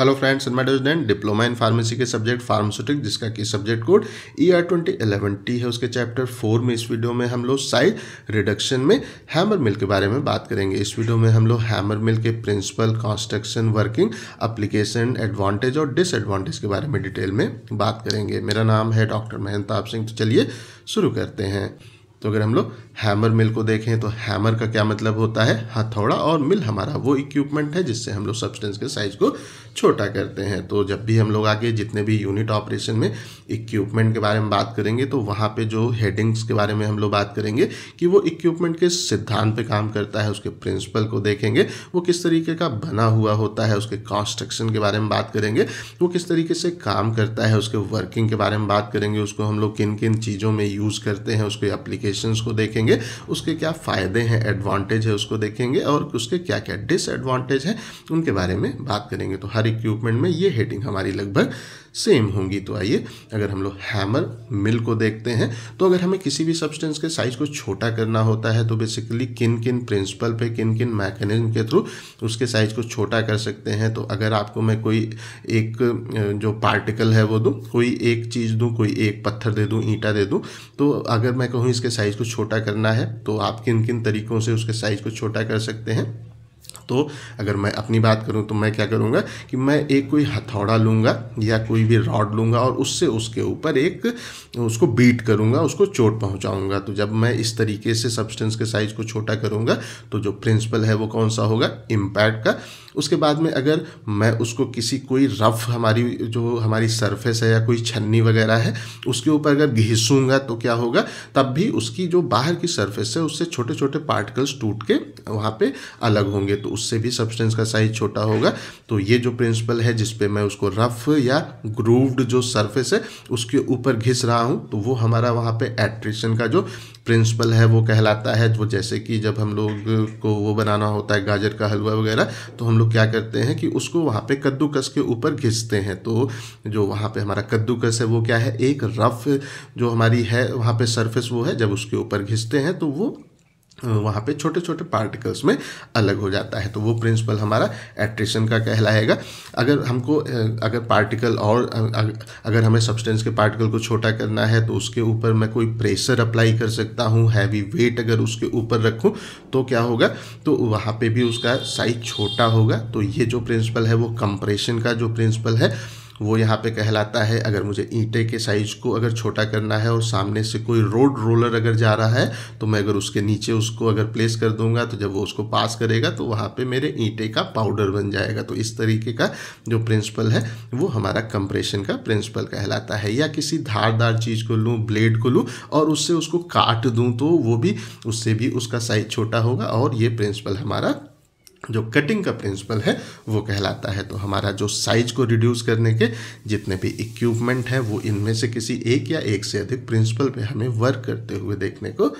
hello friends and student diploma in pharmacy के subject pharmaceutic जिसका कि subject code E R twenty eleven T है उसके chapter four में इस वीडियो में हम लोग साइज रिडक्शन में हैमर मिल के बारे में बात करेंगे इस वीडियो में हम लोग हैमर मिल के principle construction working application advantage और डिसएडवांटेज के बारे में डिटेल में बात करेंगे मेरा नाम है डॉक्टर महेंताप सिंह तो चलिए शुरू करते हैं तो अगर हम लोग हैमर मिल को देखें तो हैमर का क्या मतलब होता है हथौड़ा और मिल हमारा वो इक्विपमेंट है जिससे हम लोग सब्सटेंस के साइज को छोटा करते हैं तो जब भी हम लोग आगे जितने भी यूनिट ऑपरेशन में इक्विपमेंट के बारे में बात करेंगे तो वहाँ पे जो हेडिंग्स के बारे में हम लोग बात करेंगे कि वो इक्विपमेंट के सिद्धांत पे काम करता है उसके प्रिंसिपल को देखेंगे वो किस तरीके का बना हुआ होता है उसके कॉन्स्ट्रक्शन के बारे में बात करेंगे वो किस तरीके से काम करता है उसके वर्किंग के बारे में बात करेंगे उसको हम लोग किन किन चीज़ों में यूज़ करते हैं उसके अप्लीकेशन को देखेंगे देखेंगे उसके क्या फ़ायदे हैं एडवांटेज है उसको देखेंगे और उसके क्या क्या डिसएडवांटेज हैं उनके बारे में बात करेंगे तो हर इक्विपमेंट में ये हेडिंग हमारी लगभग सेम होंगी तो आइए अगर हम लोग हैमर मिल को देखते हैं तो अगर हमें किसी भी सब्सटेंस के साइज को छोटा करना होता है तो बेसिकली किन किन प्रिंसिपल पे किन किन मैकेनिज्म के थ्रू उसके साइज को छोटा कर सकते हैं तो अगर आपको मैं कोई एक जो पार्टिकल है वो दूँ कोई एक चीज़ दूँ कोई एक पत्थर दे दूँ ईंटा दे दूँ तो अगर मैं कहूँ इसके साइज़ को छोटा करना है तो आप किन किन तरीक़ों से उसके साइज़ को छोटा कर सकते हैं तो अगर मैं अपनी बात करूँ तो मैं क्या करूँगा कि मैं एक कोई हथौड़ा लूँगा या कोई भी रॉड लूँगा और उससे उसके ऊपर एक उसको बीट करूँगा उसको चोट पहुँचाऊँगा तो जब मैं इस तरीके से सब्सटेंस के साइज को छोटा करूँगा तो जो प्रिंसिपल है वो कौन सा होगा इम्पैक्ट का उसके बाद में अगर मैं उसको किसी कोई रफ़ हमारी जो हमारी सरफेस है या कोई छन्नी वगैरह है उसके ऊपर अगर घिसूँगा तो क्या होगा तब भी उसकी जो बाहर की सरफेस है उससे छोटे छोटे पार्टिकल्स टूट के वहाँ पे अलग होंगे तो उससे भी सब्सटेंस का साइज छोटा होगा तो ये जो प्रिंसिपल है जिसपे मैं उसको रफ़ या ग्रूव्ड जो सरफेस है उसके ऊपर घिस रहा हूँ तो वो हमारा वहाँ पे एट्रिशन का जो प्रिंसिपल है वो कहलाता है वो जैसे कि जब हम लोग को वो बनाना होता है गाजर का हलवा वगैरह तो हम लोग क्या करते हैं कि उसको वहाँ पे कद्दूकस के ऊपर घिसते हैं तो जो वहाँ पे हमारा कद्दूकस है वो क्या है एक रफ़ जो हमारी है वहाँ पे सरफेस वो है जब उसके ऊपर घिसते हैं तो वो वहाँ पे छोटे छोटे पार्टिकल्स में अलग हो जाता है तो वो प्रिंसिपल हमारा एट्रेशन का कहलाएगा अगर हमको अगर पार्टिकल और अगर हमें सब्सटेंस के पार्टिकल को छोटा करना है तो उसके ऊपर मैं कोई प्रेशर अप्लाई कर सकता हूँ हैवी वेट अगर उसके ऊपर रखूँ तो क्या होगा तो वहाँ पे भी उसका साइज छोटा होगा तो ये जो प्रिंसिपल है वो कंप्रेशन का जो प्रिंसिपल है वो यहाँ पे कहलाता है अगर मुझे ईंटे के साइज को अगर छोटा करना है और सामने से कोई रोड रोलर अगर जा रहा है तो मैं अगर उसके नीचे उसको अगर प्लेस कर दूंगा तो जब वो उसको पास करेगा तो वहाँ पे मेरे ईंटे का पाउडर बन जाएगा तो इस तरीके का जो प्रिंसिपल है वो हमारा कंप्रेशन का प्रिंसिपल कहलाता है या किसी धारदार चीज़ को लूँ ब्लेड को लूँ और उससे उसको काट दूँ तो वो भी उससे भी उसका साइज छोटा होगा और ये प्रिंसिपल हमारा जो कटिंग का प्रिंसिपल है वो कहलाता है तो हमारा जो साइज को रिड्यूस करने के जितने भी इक्विपमेंट हैं वो इनमें से किसी एक या एक से अधिक प्रिंसिपल पे हमें वर्क करते हुए देखने को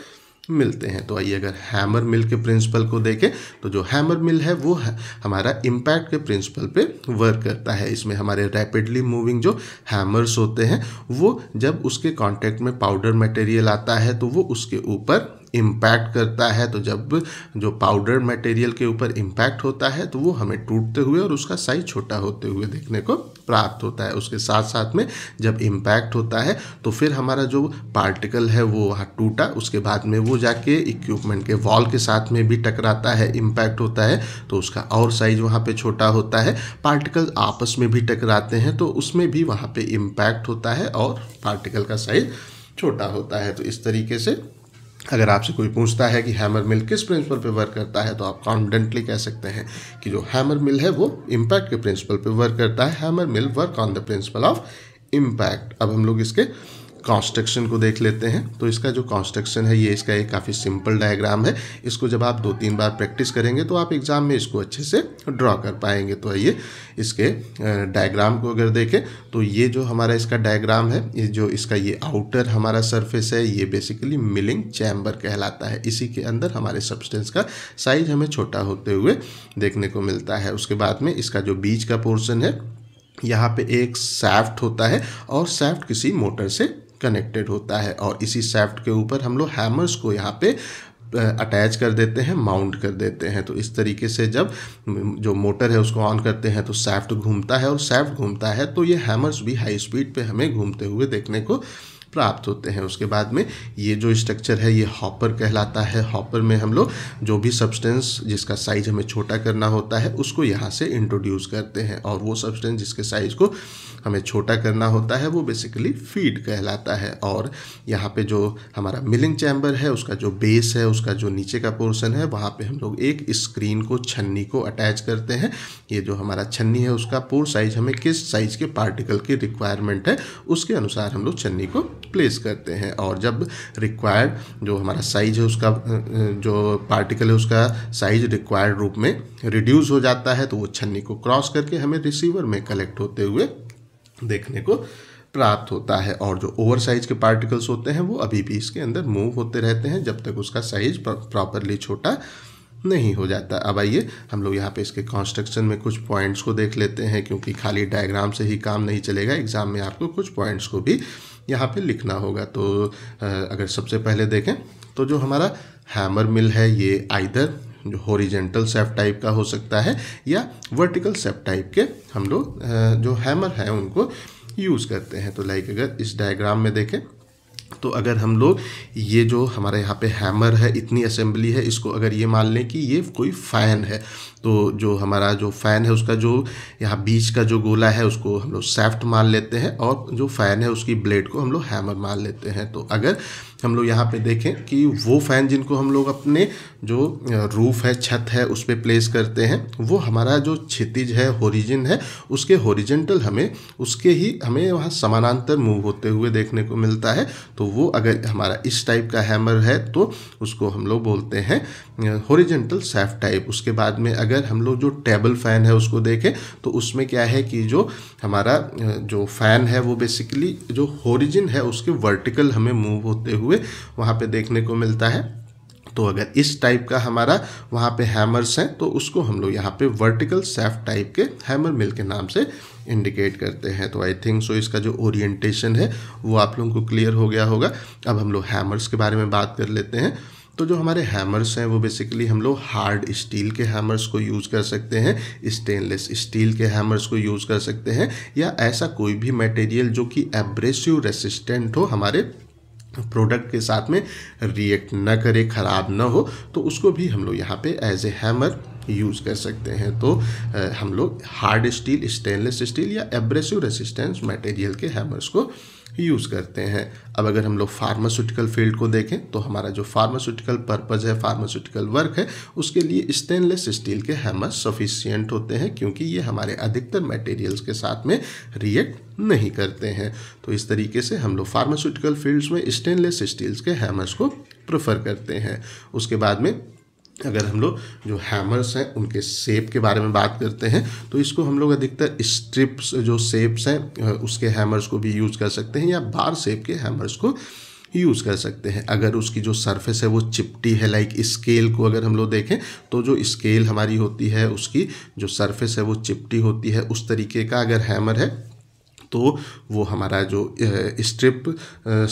मिलते हैं तो आइए अगर हैमर मिल के प्रिंसिपल को देखें तो जो हैमर मिल है वो है, हमारा इम्पैक्ट के प्रिंसिपल पे वर्क करता है इसमें हमारे रैपिडली मूविंग जो हैमर्स होते हैं वो जब उसके कांटेक्ट में पाउडर मटेरियल आता है तो वो उसके ऊपर इम्पैक्ट करता है तो जब जो पाउडर मटेरियल के ऊपर इम्पैक्ट होता है तो वो हमें टूटते हुए और उसका साइज छोटा होते हुए देखने को प्राप्त होता है उसके साथ साथ में जब इम्पैक्ट होता है तो फिर हमारा जो पार्टिकल है वो वहाँ टूटा उसके बाद में वो जाके इक्विपमेंट के वॉल के साथ में भी टकराता है इम्पैक्ट होता है तो उसका और साइज वहाँ पे छोटा होता है पार्टिकल आपस में भी टकराते हैं तो उसमें भी वहाँ पे इम्पैक्ट होता है और पार्टिकल का साइज छोटा होता है तो इस तरीके से अगर आपसे कोई पूछता है कि हैमर मिल किस प्रिंसिपल पे वर्क करता है तो आप कॉन्फिडेंटली कह सकते हैं कि जो हैमर मिल है वो इम्पैक्ट के प्रिंसिपल पे वर्क करता है hammer mill work on the principle of impact अब हम लोग इसके कॉन्स्ट्रक्शन को देख लेते हैं तो इसका जो कॉन्स्ट्रक्शन है ये इसका एक काफ़ी सिंपल डायग्राम है इसको जब आप दो तीन बार प्रैक्टिस करेंगे तो आप एग्ज़ाम में इसको अच्छे से ड्रॉ कर पाएंगे तो ये इसके डायग्राम को अगर देखें तो ये जो हमारा इसका डायग्राम है ये जो इसका ये आउटर हमारा सरफेस है ये बेसिकली मिलिंग चैम्बर कहलाता है इसी के अंदर हमारे सब्सटेंस का साइज हमें छोटा होते हुए देखने को मिलता है उसके बाद में इसका जो बीज का पोर्सन है यहाँ पे एक सैफ्ट होता है और सैफ्ट किसी मोटर से कनेक्टेड होता है और इसी सैफ्ट के ऊपर हम लोग हैमर्स को यहाँ पे अटैच कर देते हैं माउंट कर देते हैं तो इस तरीके से जब जो मोटर है उसको ऑन करते हैं तो सेफ्ट घूमता है और सेफ्ट घूमता है तो ये हैमर्स भी हाई स्पीड पे हमें घूमते हुए देखने को प्राप्त होते हैं उसके बाद में ये जो स्ट्रक्चर है ये हॉपर कहलाता है हॉपर में हम लोग जो भी सब्सटेंस जिसका साइज हमें छोटा करना होता है उसको यहाँ से इंट्रोड्यूस करते हैं और वो सब्सटेंस जिसके साइज को हमें छोटा करना होता है वो बेसिकली फीड कहलाता है और यहाँ पे जो हमारा मिलिंग चैम्बर है उसका जो बेस है उसका जो नीचे का पोर्सन है वहाँ पे हम लोग एक स्क्रीन को छन्नी को अटैच करते हैं ये जो हमारा छन्नी है उसका पोर साइज हमें किस साइज के पार्टिकल की रिक्वायरमेंट है उसके अनुसार हम लोग छन्नी को प्लेस करते हैं और जब रिक्वायर्ड जो हमारा साइज है उसका जो पार्टिकल है उसका साइज रिक्वायर्ड रूप में रिड्यूस हो जाता है तो वो छन्नी को क्रॉस करके हमें रिसीवर में कलेक्ट होते हुए देखने को प्राप्त होता है और जो ओवर साइज के पार्टिकल्स होते हैं वो अभी भी इसके अंदर मूव होते रहते हैं जब तक उसका साइज प्रॉपरली छोटा नहीं हो जाता अब आइए हम लोग यहाँ पे इसके कंस्ट्रक्शन में कुछ पॉइंट्स को देख लेते हैं क्योंकि खाली डायग्राम से ही काम नहीं चलेगा एग्ज़ाम में आपको कुछ पॉइंट्स को भी यहाँ पे लिखना होगा तो अगर सबसे पहले देखें तो जो हमारा हैमर मिल है ये आइदर जो हॉरिजेंटल सेफ टाइप का हो सकता है या वर्टिकल सेफ टाइप के हम लोग जो हैमर हैं उनको यूज़ करते हैं तो लाइक अगर इस डायग्राम में देखें तो अगर हम लोग ये जो हमारे यहाँ पे हैमर है इतनी असेंबली है इसको अगर ये मान लें कि ये कोई फ़ैन है तो जो हमारा जो फ़ैन है उसका जो यहाँ बीच का जो गोला है उसको हम लोग सेफ्ट मान लेते हैं और जो फ़ैन है उसकी ब्लेड को हम लोग हैमर मान लेते हैं तो अगर हम लोग यहाँ पे देखें कि वो फ़ैन जिनको हम लोग अपने जो रूफ़ है छत है उस पर प्लेस करते हैं वो हमारा जो क्षितिज है होरिजिन है उसके होरिजेंटल हमें उसके ही हमें वहाँ समानांतर मूव होते हुए देखने को मिलता है तो वो अगर हमारा इस टाइप का हैमर है तो उसको हम लोग बोलते हैं होरिजेंटल सेफ टाइप उसके बाद में अगर अगर हम लोग जो टेबल फ़ैन है उसको देखें तो उसमें क्या है कि जो हमारा जो फ़ैन है वो बेसिकली जो होरिजिन है उसके वर्टिकल हमें मूव होते हुए वहाँ पे देखने को मिलता है तो अगर इस टाइप का हमारा वहाँ पे हैमर्स हैं तो उसको हम लोग यहाँ पे वर्टिकल सेफ टाइप के हैमर मिल के नाम से इंडिकेट करते हैं तो आई थिंक सो इसका जो ओरिएंटेशन है वो आप लोगों को क्लियर हो गया होगा अब हम लोग हैमर्स के बारे में बात कर लेते हैं तो जो हमारे हैमर्स हैं वो बेसिकली हम लोग हार्ड स्टील के हैमर्स को यूज़ कर सकते हैं स्टेनलेस स्टील के हैमर्स को यूज़ कर सकते हैं या ऐसा कोई भी मटेरियल जो कि एब्रेसिव रेसिस्टेंट हो हमारे प्रोडक्ट के साथ में रिएक्ट ना करे ख़राब ना हो तो उसको भी हम लोग यहाँ पे एज ए हैमर यूज़ कर सकते हैं तो हम लोग हार्ड स्टील स्टेनलेस स्टील या एब्रेसिव रेसिस्टेंस मटेरियल के हैमर्स को यूज़ करते हैं अब अगर हम लोग फार्मास्यूटिकल फील्ड को देखें तो हमारा जो फार्मास्यूटिकल पर्पज़ है फार्मास्यूटिकल वर्क है उसके लिए स्टेनलेस स्टील के हैमर सफिशियंट होते हैं क्योंकि ये हमारे अधिकतर मटेरियल्स के साथ में रिएक्ट नहीं करते हैं तो इस तरीके से हम लोग फार्मास्यूटिकल फील्ड्स में स्टेनलेस स्टील्स के हैमर्स को प्रेफर करते हैं उसके बाद में अगर हम लोग जो हैमर्स हैं उनके सेप के बारे में बात करते हैं तो इसको हम लोग अधिकतर स्ट्रिप्स जो सेप्स हैं उसके हैमर्स को भी यूज़ कर सकते हैं या बार सेप के हैमर्स को यूज़ कर सकते हैं अगर उसकी जो सरफेस है वो चिपटी है लाइक स्केल को अगर हम लोग देखें तो जो स्केल हमारी होती है उसकी जो सरफेस है वो चिपटी होती है उस तरीके का अगर हैमर है तो वो हमारा जो स्ट्रिप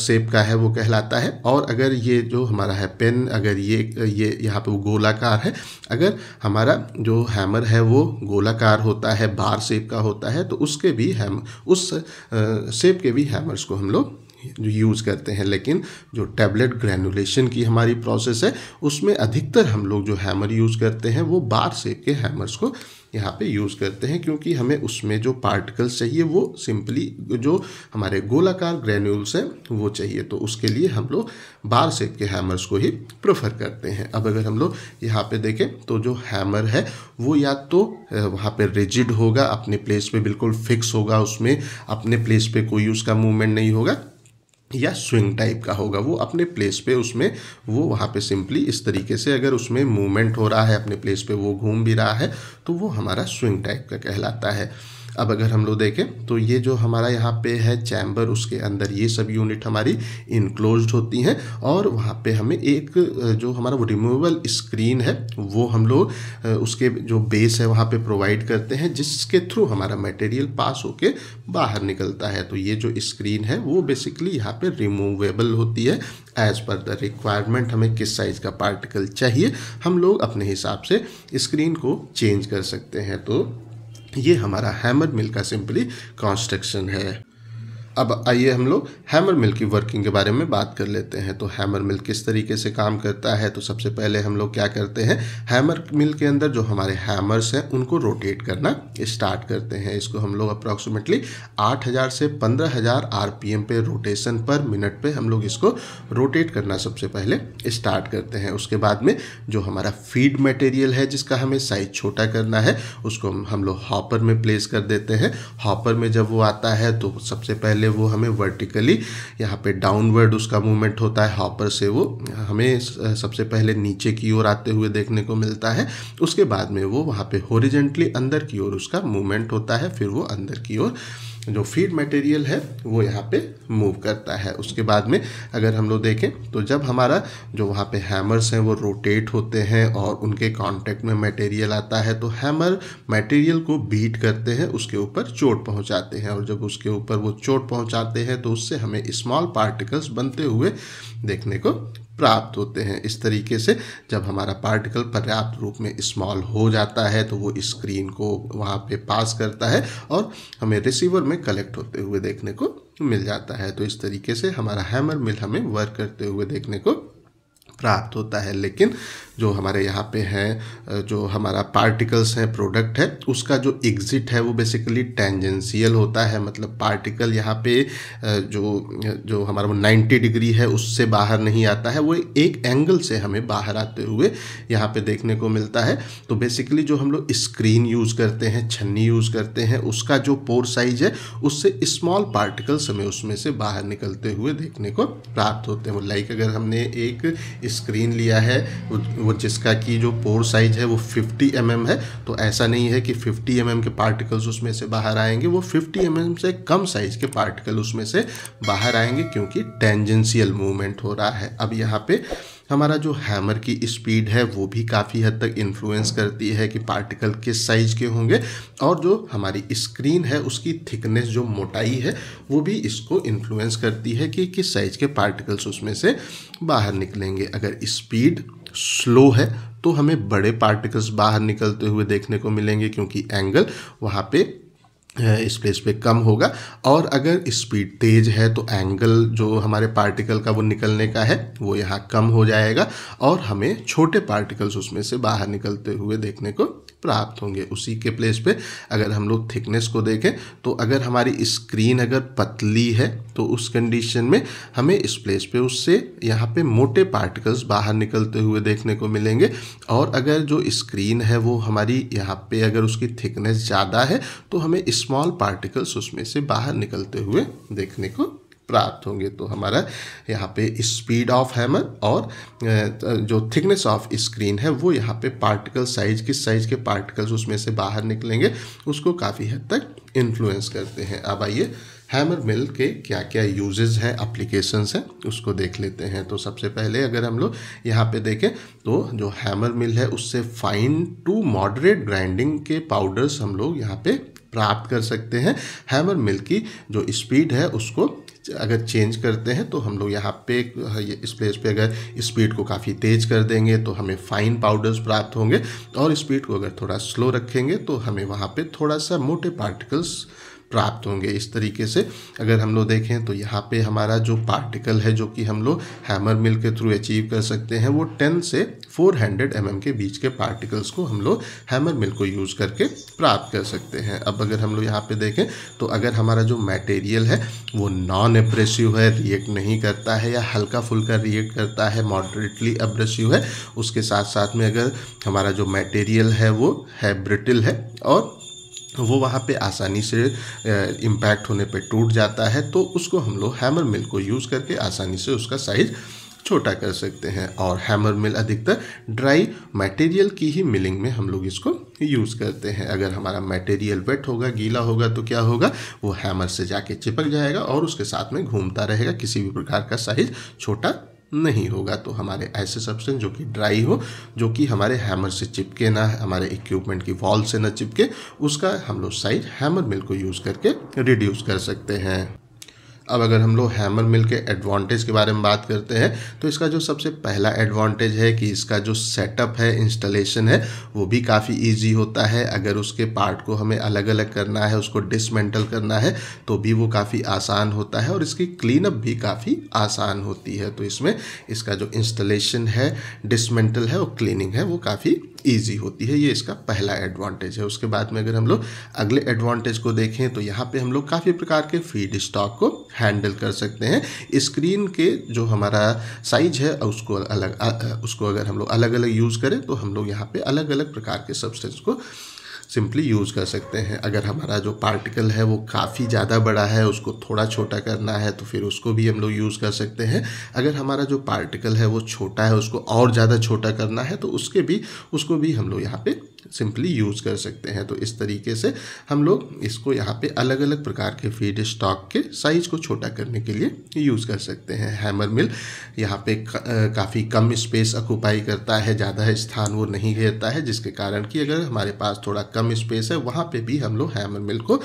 शेप का है वो कहलाता है और अगर ये जो हमारा है पेन अगर ये ये यहाँ पे वो गोलाकार है अगर हमारा जो हैमर है वो गोलाकार होता है बार शेप का होता है तो उसके भी हैम उस शेप के भी हैमर्स को हम लोग जो यूज़ करते हैं लेकिन जो टैबलेट ग्रैनुलेशन की हमारी प्रोसेस है उसमें अधिकतर हम लोग जो हैमर यूज़ करते हैं वो बार शेप के हैमर्स को यहाँ पे यूज़ करते हैं क्योंकि हमें उसमें जो पार्टिकल्स चाहिए वो सिंपली जो हमारे गोलाकार ग्रेन्यूल्स हैं वो चाहिए तो उसके लिए हम लोग बार सेप के हैमर्स को ही प्रेफर करते हैं अब अगर हम लोग यहाँ पे देखें तो जो हैमर है वो या तो वहाँ पे रिजिड होगा अपने प्लेस पे बिल्कुल फिक्स होगा उसमें अपने प्लेस पे कोई उसका मूवमेंट नहीं होगा या स्विंग टाइप का होगा वो अपने प्लेस पे उसमें वो वहाँ पे सिंपली इस तरीके से अगर उसमें मूवमेंट हो रहा है अपने प्लेस पे वो घूम भी रहा है तो वो हमारा स्विंग टाइप का कहलाता है अब अगर हम लोग देखें तो ये जो हमारा यहाँ पे है चैम्बर उसके अंदर ये सब यूनिट हमारी इनक्लोज होती हैं और वहाँ पे हमें एक जो हमारा वो रिमूवेबल स्क्रीन है वो हम लोग उसके जो बेस है वहाँ पे प्रोवाइड करते हैं जिसके थ्रू हमारा मटेरियल पास होके बाहर निकलता है तो ये जो स्क्रीन है वो बेसिकली यहाँ पर रिमूवेबल होती है एज पर द रिक्वायरमेंट हमें किस साइज़ का पार्टिकल चाहिए हम लोग अपने हिसाब से स्क्रीन को चेंज कर सकते हैं तो ये हमारा हैमर मिल का सिंपली कंस्ट्रक्शन है अब आइए हम लोग हैमर मिल की वर्किंग के बारे में बात कर लेते हैं तो हैमर मिल किस तरीके से काम करता है तो सबसे पहले हम लोग क्या करते हैं हैमर मिल के अंदर जो हमारे हैमर्स हैं उनको रोटेट करना स्टार्ट करते हैं इसको हम लोग अप्रॉक्सीमेटली 8000 से 15000 हज़ार पे रोटेशन पर मिनट पे हम लोग इसको रोटेट करना सबसे पहले स्टार्ट करते हैं उसके बाद में जो हमारा फीड मटेरियल है जिसका हमें साइज छोटा करना है उसको हम लोग हॉपर में प्लेस कर देते हैं हॉपर में जब वो आता है तो सबसे पहले पहले वो हमें वर्टिकली यहाँ पे डाउनवर्ड उसका मूवमेंट होता है हॉपर से वो हमें सबसे पहले नीचे की ओर आते हुए देखने को मिलता है उसके बाद में वो वहाँ पे होरिजेंटली अंदर की ओर उसका मूवमेंट होता है फिर वो अंदर की ओर जो फीड मटेरियल है वो यहाँ पे मूव करता है उसके बाद में अगर हम लोग देखें तो जब हमारा जो वहाँ पे हैमर्स हैं वो रोटेट होते हैं और उनके कांटेक्ट में मटेरियल आता है तो हैमर मटेरियल को बीट करते हैं उसके ऊपर चोट पहुँचाते हैं और जब उसके ऊपर वो चोट पहुँचाते हैं तो उससे हमें स्मॉल पार्टिकल्स बनते हुए देखने को प्राप्त होते हैं इस तरीके से जब हमारा पार्टिकल पर्याप्त रूप में स्मॉल हो जाता है तो वो स्क्रीन को वहाँ पे पास करता है और हमें रिसीवर में कलेक्ट होते हुए देखने को मिल जाता है तो इस तरीके से हमारा हैमर मिल हमें वर्क करते हुए देखने को प्राप्त होता है लेकिन जो हमारे यहाँ पे हैं जो हमारा पार्टिकल्स हैं प्रोडक्ट है उसका जो एग्ज़िट है वो बेसिकली टेंजेंशियल होता है मतलब पार्टिकल यहाँ पे जो जो हमारा वो नाइन्टी डिग्री है उससे बाहर नहीं आता है वो एक एंगल से हमें बाहर आते हुए यहाँ पे देखने को मिलता है तो बेसिकली जो हम लोग स्क्रीन यूज़ करते हैं छन्नी यूज़ करते हैं उसका जो पोर साइज है उससे स्मॉल पार्टिकल्स हमें उसमें से बाहर निकलते हुए देखने को प्राप्त होते हैं लाइक अगर हमने एक स्क्रीन लिया है वो जिसका कि जो पोर साइज है वो 50 एम mm है तो ऐसा नहीं है कि 50 एम mm के पार्टिकल्स उसमें से बाहर आएंगे वो 50 एम mm से कम साइज के पार्टिकल उसमें से बाहर आएंगे क्योंकि टेंजेंशियल मूवमेंट हो रहा है अब यहाँ पे हमारा जो हैमर की स्पीड है वो भी काफ़ी हद तक इन्फ्लुएंस करती है कि पार्टिकल किस साइज के होंगे और जो हमारी स्क्रीन है उसकी थिकनेस जो मोटाई है वो भी इसको इन्फ्लुएंस करती है कि किस साइज के पार्टिकल्स उसमें से बाहर निकलेंगे अगर स्पीड स्लो है तो हमें बड़े पार्टिकल्स बाहर निकलते हुए देखने को मिलेंगे क्योंकि एंगल वहाँ पे इस प्लेस पे कम होगा और अगर स्पीड तेज़ है तो एंगल जो हमारे पार्टिकल का वो निकलने का है वो यहाँ कम हो जाएगा और हमें छोटे पार्टिकल्स उसमें से बाहर निकलते हुए देखने को प्राप्त होंगे उसी के प्लेस पे अगर हम लोग थिकनेस को देखें तो अगर हमारी स्क्रीन अगर पतली है तो उस कंडीशन में हमें इस प्लेस पे उससे यहाँ पे मोटे पार्टिकल्स बाहर निकलते हुए देखने को मिलेंगे और अगर जो स्क्रीन है वो हमारी यहाँ पे अगर उसकी थिकनेस ज़्यादा है तो हमें स्मॉल पार्टिकल्स उसमें से बाहर निकलते हुए देखने को प्राप्त होंगे तो हमारा यहाँ पे स्पीड ऑफ हैमर और जो थिकनेस ऑफ स्क्रीन है वो यहाँ पे पार्टिकल साइज किस साइज के पार्टिकल्स उसमें से बाहर निकलेंगे उसको काफ़ी हद तक इन्फ्लुएंस करते हैं अब आइए हैमर मिल के क्या क्या यूजेस हैं अप्लीकेशंस हैं उसको देख लेते हैं तो सबसे पहले अगर हम लोग यहाँ पे देखें तो जो हैमर मिल है उससे फाइन टू मॉडरेट ग्राइंडिंग के पाउडर्स हम लोग यहाँ पे प्राप्त कर सकते हैं हैमर मिल की जो स्पीड है उसको अगर चेंज करते हैं तो हम लोग यहाँ पे इस प्लेस पे अगर स्पीड को काफ़ी तेज़ कर देंगे तो हमें फाइन पाउडर्स प्राप्त होंगे और स्पीड को अगर थोड़ा स्लो रखेंगे तो हमें वहाँ पे थोड़ा सा मोटे पार्टिकल्स प्राप्त होंगे इस तरीके से अगर हम लोग देखें तो यहाँ पे हमारा जो पार्टिकल है जो कि हम लोग हैमर मिल के थ्रू अचीव कर सकते हैं वो टेन से फोर हंड्रेड एम के बीच के पार्टिकल्स को हम लोग हैमर मिल को यूज़ करके प्राप्त कर सकते हैं अब अगर हम लोग यहाँ पे देखें तो अगर हमारा जो मटेरियल है वो नॉन एब्रेसिव है रिएक्ट नहीं करता है या हल्का फुल्का रिएक्ट करता है मॉडरेटली एब्रेसिव है उसके साथ साथ में अगर हमारा जो मटेरियल है वो है ब्रिटिल है और वो वहाँ पे आसानी से इम्पैक्ट होने पे टूट जाता है तो उसको हम लोग हैमर मिल को यूज़ करके आसानी से उसका साइज़ छोटा कर सकते हैं और हैमर मिल अधिकतर ड्राई मटेरियल की ही मिलिंग में हम लोग इसको यूज़ करते हैं अगर हमारा मटेरियल वेट होगा गीला होगा तो क्या होगा वो हैमर से जाके चिपक जाएगा और उसके साथ में घूमता रहेगा किसी भी प्रकार का साइज़ छोटा नहीं होगा तो हमारे ऐसे सब्सटेंस जो कि ड्राई हो जो कि हमारे हैमर से चिपके ना हमारे इक्विपमेंट की वॉल से ना चिपके उसका हम लोग साइड हैमर मिल को यूज़ करके रिड्यूस कर सकते हैं अब अगर हम लोग हैमर मिल के एडवांटेज के बारे में बात करते हैं तो इसका जो सबसे पहला एडवांटेज है कि इसका जो सेटअप है इंस्टॉलेशन है वो भी काफ़ी ईजी होता है अगर उसके पार्ट को हमें अलग अलग करना है उसको डिसमेंटल करना है तो भी वो काफ़ी आसान होता है और इसकी क्लीनअप भी काफ़ी आसान होती है तो इसमें इसका जो इंस्टॉलेशन है डिसमेंटल है और क्लीनिंग है वो काफ़ी ईजी होती है ये इसका पहला एडवांटेज है उसके बाद में अगर हम लोग अगले एडवांटेज को देखें तो यहाँ पे हम लोग काफ़ी प्रकार के फीड स्टॉक को हैंडल कर सकते हैं स्क्रीन के जो हमारा साइज है उसको अलग उसको अगर हम लोग अलग अलग यूज़ करें तो हम लोग यहाँ पे अलग अलग प्रकार के सब्सटेंस को सिंपली यूज़ कर सकते हैं अगर हमारा जो पार्टिकल है वो काफ़ी ज़्यादा बड़ा है उसको थोड़ा छोटा करना है तो फिर उसको भी हम लोग यूज़ कर सकते हैं अगर हमारा जो पार्टिकल है वो छोटा है उसको और ज़्यादा छोटा करना है तो उसके भी उसको भी हम लोग यहाँ पर सिंपली यूज़ कर सकते हैं तो इस तरीके से हम लोग इसको यहाँ पे अलग अलग प्रकार के फीड स्टॉक के साइज़ को छोटा करने के लिए यूज़ कर सकते हैं हैमर मिल यहाँ पे काफ़ी कम स्पेस अकुपाई करता है ज़्यादा स्थान वो नहीं घेरता है जिसके कारण कि अगर हमारे पास थोड़ा कम स्पेस है वहाँ पर भी हम लोग हैमर मिल को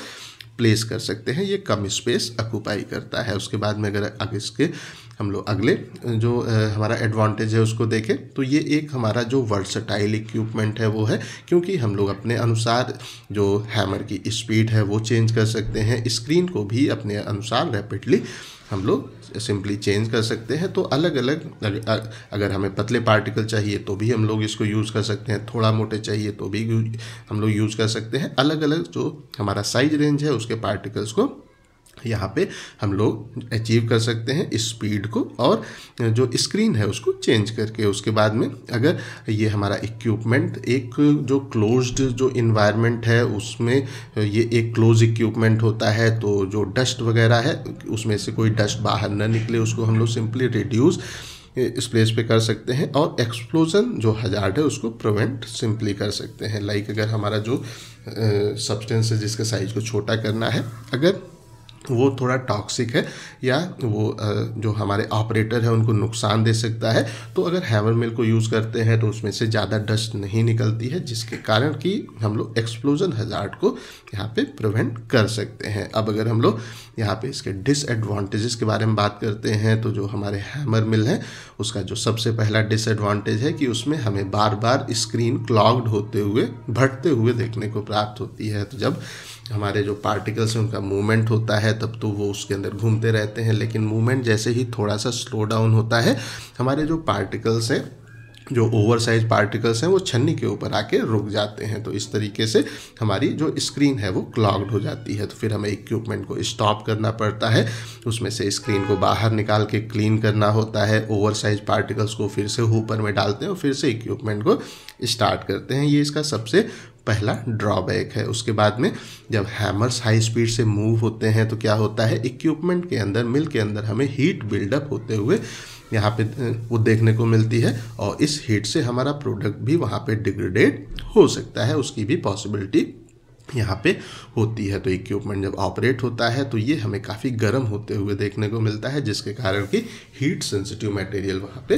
प्लेस कर सकते हैं ये कम स्पेस अकुपाई करता है उसके बाद में अगर इसके हम लोग अगले जो हमारा एडवांटेज है उसको देखें तो ये एक हमारा जो वर्सटाइल इक्विपमेंट है वो है क्योंकि हम लोग अपने अनुसार जो हैमर की स्पीड है वो चेंज कर सकते हैं स्क्रीन को भी अपने अनुसार रैपिडली हम लोग सिंपली चेंज कर सकते हैं तो अलग अलग अगर हमें पतले पार्टिकल चाहिए तो भी हम लोग इसको यूज़ कर सकते हैं थोड़ा मोटे चाहिए तो भी हम लोग यूज़ कर सकते हैं अलग अलग जो हमारा साइज रेंज है उसके पार्टिकल्स को यहाँ पे हम लोग अचीव कर सकते हैं स्पीड को और जो स्क्रीन है उसको चेंज करके उसके बाद में अगर ये हमारा इक्विपमेंट एक जो क्लोज्ड जो इन्वायरमेंट है उसमें ये एक क्लोज इक्विपमेंट होता है तो जो डस्ट वगैरह है उसमें से कोई डस्ट बाहर ना निकले उसको हम लोग सिंपली रिड्यूस इस प्लेस पे कर सकते हैं और एक्सप्लोजन जो हजार्ड है उसको प्रिवेंट सिंपली कर सकते हैं लाइक अगर हमारा जो सब्सटेंस है जिसके साइज को छोटा करना है अगर वो थोड़ा टॉक्सिक है या वो जो हमारे ऑपरेटर है उनको नुकसान दे सकता है तो अगर हैमर मिल को यूज़ करते हैं तो उसमें से ज़्यादा डस्ट नहीं निकलती है जिसके कारण कि हम लोग एक्सप्लोजन हज़ार को यहाँ पे प्रिवेंट कर सकते हैं अब अगर हम लोग यहाँ पे इसके डिसएडवांटेजेस के बारे में बात करते हैं तो जो हमारे हैमर मिल है उसका जो सबसे पहला डिसएडवांटेज है कि उसमें हमें बार बार स्क्रीन क्लॉग्ड होते हुए भटते हुए देखने को प्राप्त होती है तो जब हमारे जो पार्टिकल्स हैं उनका मूवमेंट होता है तब तो वो उसके अंदर घूमते रहते हैं लेकिन मूवमेंट जैसे ही थोड़ा सा स्लो डाउन होता है हमारे जो पार्टिकल्स हैं जो ओवर साइज पार्टिकल्स हैं वो छन्नी के ऊपर आके रुक जाते हैं तो इस तरीके से हमारी जो स्क्रीन है वो क्लॉग्ड हो जाती है तो फिर हमें इक्विपमेंट को स्टॉप करना पड़ता है उसमें से स्क्रीन को बाहर निकाल के क्लीन करना होता है ओवर साइज पार्टिकल्स को फिर से ऊपर में डालते हैं और फिर से इक्विपमेंट को स्टार्ट करते हैं ये इसका सबसे पहला ड्रॉबैक है उसके बाद में जब हैमर्स हाई स्पीड से मूव होते हैं तो क्या होता है इक्विपमेंट के अंदर मिल के अंदर हमें हीट बिल्डअप होते हुए यहाँ पे वो देखने को मिलती है और इस हीट से हमारा प्रोडक्ट भी वहाँ पे डिग्रेडेड हो सकता है उसकी भी पॉसिबिलिटी यहाँ पे होती है तो इक्विपमेंट जब ऑपरेट होता है तो ये हमें काफ़ी गर्म होते हुए देखने को मिलता है जिसके कारण कि हीट सेंसिटिव मटेरियल वहाँ पे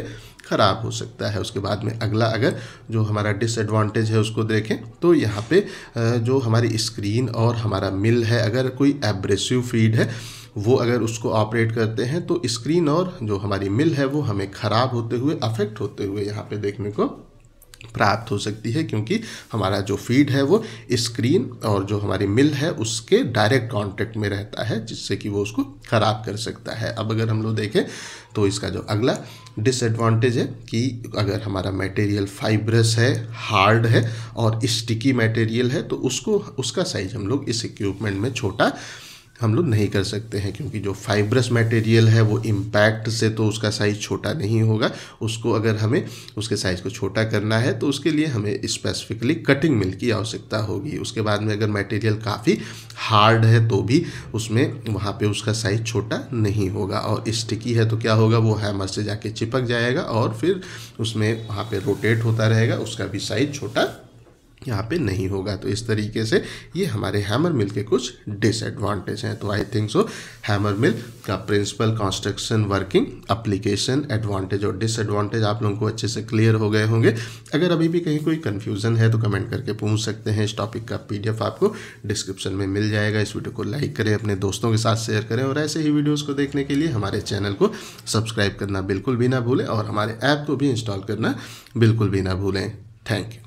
ख़राब हो सकता है उसके बाद में अगला अगर जो हमारा डिसएडवांटेज है उसको देखें तो यहाँ पे जो हमारी स्क्रीन और हमारा मिल है अगर कोई एब्रेसिव फीड है वो अगर उसको ऑपरेट करते हैं तो स्क्रीन और जो हमारी मिल है वो हमें ख़राब होते हुए अफेक्ट होते हुए यहाँ पे देखने को प्राप्त हो सकती है क्योंकि हमारा जो फीड है वो स्क्रीन और जो हमारी मिल है उसके डायरेक्ट कांटेक्ट में रहता है जिससे कि वो उसको ख़राब कर सकता है अब अगर हम लोग देखें तो इसका जो अगला डिसएडवांटेज है कि अगर हमारा मटेरियल फाइब्रस है हार्ड है और स्टिकी मटेरियल है तो उसको उसका साइज हम लोग इस इक्विपमेंट में छोटा हम लोग नहीं कर सकते हैं क्योंकि जो फाइब्रस मटेरियल है वो इम्पैक्ट से तो उसका साइज़ छोटा नहीं होगा उसको अगर हमें उसके साइज़ को छोटा करना है तो उसके लिए हमें स्पेसिफिकली कटिंग मिल की आवश्यकता होगी उसके बाद में अगर मटेरियल काफ़ी हार्ड है तो भी उसमें वहाँ पे उसका साइज़ छोटा नहीं होगा और स्टिकी है तो क्या होगा वो हैमर से जाके चिपक जाएगा और फिर उसमें वहाँ पर रोटेट होता रहेगा उसका भी साइज़ छोटा यहाँ पे नहीं होगा तो इस तरीके से ये हमारे हैमर मिल के कुछ डिसएडवांटेज हैं तो I think so hammer mill का principle construction working application advantage और डिसएडवांटेज आप लोगों को अच्छे से क्लियर हो गए होंगे अगर अभी भी कहीं कोई कन्फ्यूज़न है तो कमेंट करके पूछ सकते हैं इस टॉपिक का पी आपको डिस्क्रिप्शन में मिल जाएगा इस वीडियो को लाइक करें अपने दोस्तों के साथ शेयर करें और ऐसे ही वीडियोज़ को देखने के लिए हमारे चैनल को सब्सक्राइब करना बिल्कुल भी ना भूलें और हमारे ऐप को भी इंस्टॉल करना बिल्कुल भी ना भूलें थैंक यू